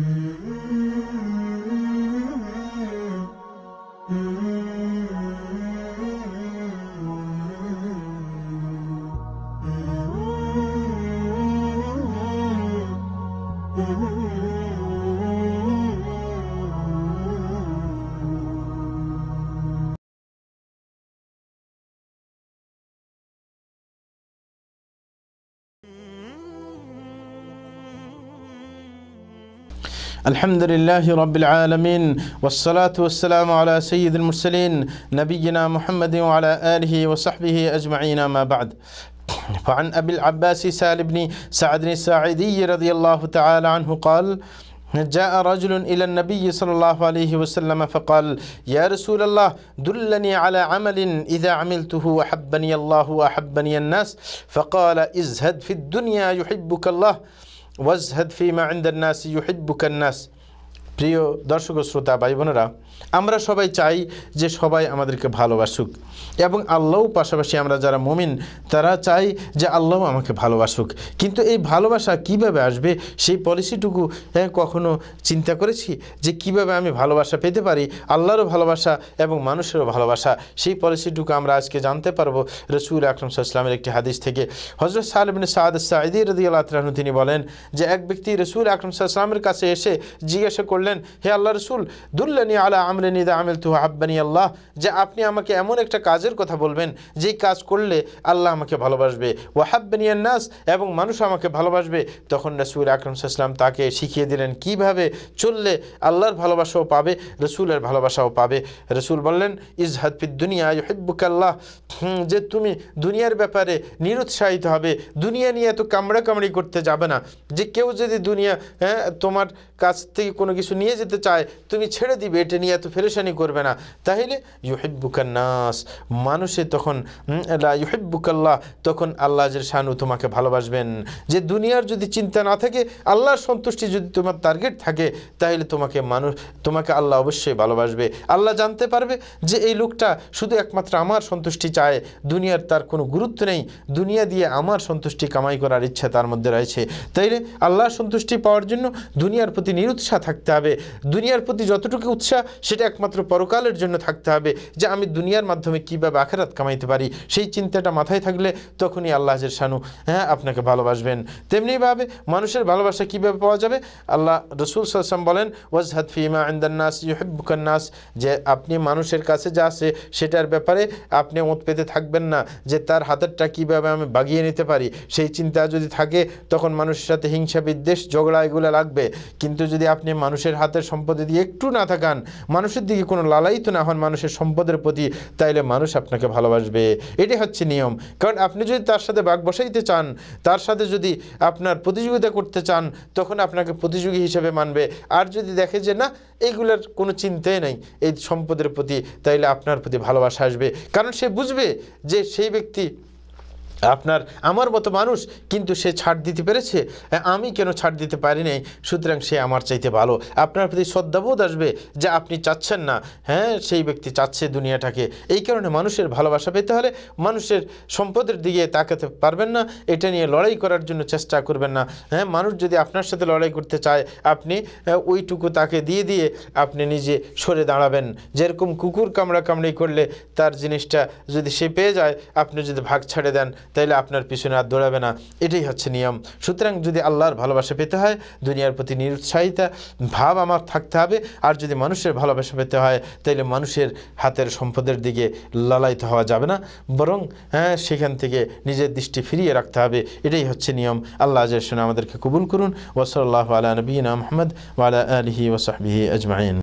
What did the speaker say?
Mm-hmm. الحمد لله رب العالمين والصلاة والسلام على سيد المرسلين نبينا محمد وعلى آله وصحبه أجمعين ما بعد فعن أبي العباس سال بن سعد الساعدي رضي الله تعالى عنه قال جاء رجل إلى النبي صلى الله عليه وسلم فقال يا رسول الله دلني على عمل إذا عملته وحبني الله وأحبني الناس فقال ازهد في الدنيا يحبك الله وازهد فيما عند الناس يحبك الناس প্রিয় দর্শক শ্রোতা ভাই বোনেরা আমরা সবাই চাই যে সবাই আমাদেরকে ভালোবাসুক এবং আল্লাহ পাশাপাশি আমরা যারা মমিন তারা চাই যে আল্লাহ আমাকে ভালোবাসুক কিন্তু এই ভালোবাসা কিভাবে আসবে সেই পলিসিটুকু হ্যাঁ, কখনো চিন্তা করেছি যে কিভাবে আমি ভালোবাসা পেতে পারি আল্লাহরও ভালোবাসা এবং মানুষেরও ভালোবাসা সেই পলিসিটুকু আমরা আজকে জানতে পারবো রসুল আকরম সাল্লামের একটি হাদিস থেকে হজরত সাহেবিন সাদ সাহিদি রদি আল্লাহ তিনি বলেন যে এক ব্যক্তি রসুল আকরম সাল্লামের কাছে এসে জিজ্ঞাসা করলেন বললেন হে আল্লাহ রসুল দুল্লানি আলা আমলেন ইদা আমেল তুহ আব্বানি আল্লাহ যে আপনি আমাকে এমন একটা কাজের কথা বলবেন যেই কাজ করলে আল্লাহ আমাকে ভালোবাসবে ওয়াহাব্বানিয়ান নাস এবং মানুষ আমাকে ভালোবাসবে তখন রসুল আকরম সাল্লাম তাকে শিখিয়ে দিলেন কিভাবে চললে আল্লাহর ভালোবাসাও পাবে রসুলের ভালোবাসাও পাবে রসুল বললেন ইজহাদ ফিদ্দুনিয়া ইহেব্বুকাল্লাহ যে তুমি দুনিয়ার ব্যাপারে নিরুৎসাহিত হবে দুনিয়া নিয়ে এত কামড়াকামড়ি করতে যাবে না যে কেউ যদি দুনিয়া হ্যাঁ তোমার কাছ থেকে কোনো কিছু নিয়ে যেতে চায় তুমি ছেড়ে দিবে এটা নিয়ে এত ফেরেশানি করবে না তাহলে ইউহিব্বুকান্নাস মানুষে তখন ইউহিব্বুকাল্লাহ তখন আল্লাহ যে শানু তোমাকে ভালোবাসবেন যে দুনিয়ার যদি চিন্তা না থাকে আল্লাহর সন্তুষ্টি যদি তোমার টার্গেট থাকে তাহলে তোমাকে মানুষ তোমাকে আল্লাহ অবশ্যই ভালোবাসবে আল্লাহ জানতে পারবে যে এই লোকটা শুধু একমাত্র আমার সন্তুষ্টি চায় চায় দুনিয়ার তার কোনো গুরুত্ব নেই দুনিয়া দিয়ে আমার সন্তুষ্টি কামাই করার ইচ্ছা তার মধ্যে রয়েছে তাই আল্লাহ সন্তুষ্টি পাওয়ার জন্য দুনিয়ার প্রতি নিরুৎসাহ থাকতে হবে দুনিয়ার প্রতি যতটুকু উৎসাহ সেটা একমাত্র পরকালের জন্য থাকতে হবে যে আমি দুনিয়ার মাধ্যমে কীভাবে আখেরাত কামাইতে পারি সেই চিন্তাটা মাথায় থাকলে তখনই আল্লাহ হাজের শানু হ্যাঁ আপনাকে ভালোবাসবেন তেমনিভাবে মানুষের ভালোবাসা কীভাবে পাওয়া যাবে আল্লাহ রসুল সাম বলেন ওয়াজ হাতফিমা আন্দান্নাস ইউহেবুকান্নাস যে আপনি মানুষের কাছে যা আছে সেটার ব্যাপারে আপনি মত পেতে চিন্তাতে থাকবেন না যে তার হাতেরটা কিভাবে আমি বাগিয়ে নিতে পারি সেই চিন্তা যদি থাকে তখন মানুষের সাথে হিংসা বিদ্বেষ ঝগড়া এগুলো লাগবে কিন্তু যদি আপনি মানুষের হাতের সম্পদে দিয়ে একটু না থাকান মানুষের দিকে কোনো লালায়িত না হন মানুষের সম্পদের প্রতি তাইলে মানুষ আপনাকে ভালোবাসবে এটি হচ্ছে নিয়ম কারণ আপনি যদি তার সাথে বাঘ বসাইতে চান তার সাথে যদি আপনার প্রতিযোগিতা করতে চান তখন আপনাকে প্রতিযোগী হিসেবে মানবে আর যদি দেখে যে না এইগুলোর কোনো চিন্তাই নাই এই সম্পদের প্রতি তাইলে আপনার প্রতি ভালোবাসা আসবে কারণ সে বুঝবে যে সেই ব্যক্তি আপনার আমার মতো মানুষ কিন্তু সে ছাড় দিতে পেরেছে হ্যাঁ, আমি কেন ছাড় দিতে পারি নাই সুতরাং সে আমার চাইতে ভালো আপনার প্রতি শ্রদ্ধাবোধ আসবে যে আপনি চাচ্ছেন না হ্যাঁ সেই ব্যক্তি চাচ্ছে দুনিয়াটাকে এই কারণে মানুষের ভালোবাসা পেতে হলে মানুষের সম্পদের দিকে তাকাতে পারবেন না এটা নিয়ে লড়াই করার জন্য চেষ্টা করবেন না হ্যাঁ মানুষ যদি আপনার সাথে লড়াই করতে চায় আপনি হ্যাঁ, ওইটুকু তাকে দিয়ে দিয়ে আপনি নিজে সরে দাঁড়াবেন যেরকম কুকুর কামড়া কামড়ি করলে তার জিনিসটা যদি সে পেয়ে যায় আপনি যদি ভাগ ছাড়ে দেন তাইলে আপনার পিছনে আর দৌড়াবে না এটাই হচ্ছে নিয়ম সুতরাং যদি আল্লাহর ভালোবাসা পেতে হয় দুনিয়ার প্রতি নিরুৎসাহিতা ভাব আমার থাকতে হবে আর যদি মানুষের ভালোবাসা পেতে হয় তাইলে মানুষের হাতের সম্পদের দিকে লালায়িত হওয়া যাবে না বরং হ্যাঁ সেখান থেকে নিজের দৃষ্টি ফিরিয়ে রাখতে হবে এটাই হচ্ছে নিয়ম আল্লাহ আজ আমাদেরকে কবুল করুন ওসল আল্লাহ আলা নবীনা মোহাম্মদ ওয়ালা আলহি ওসাহবিহি আজমাইন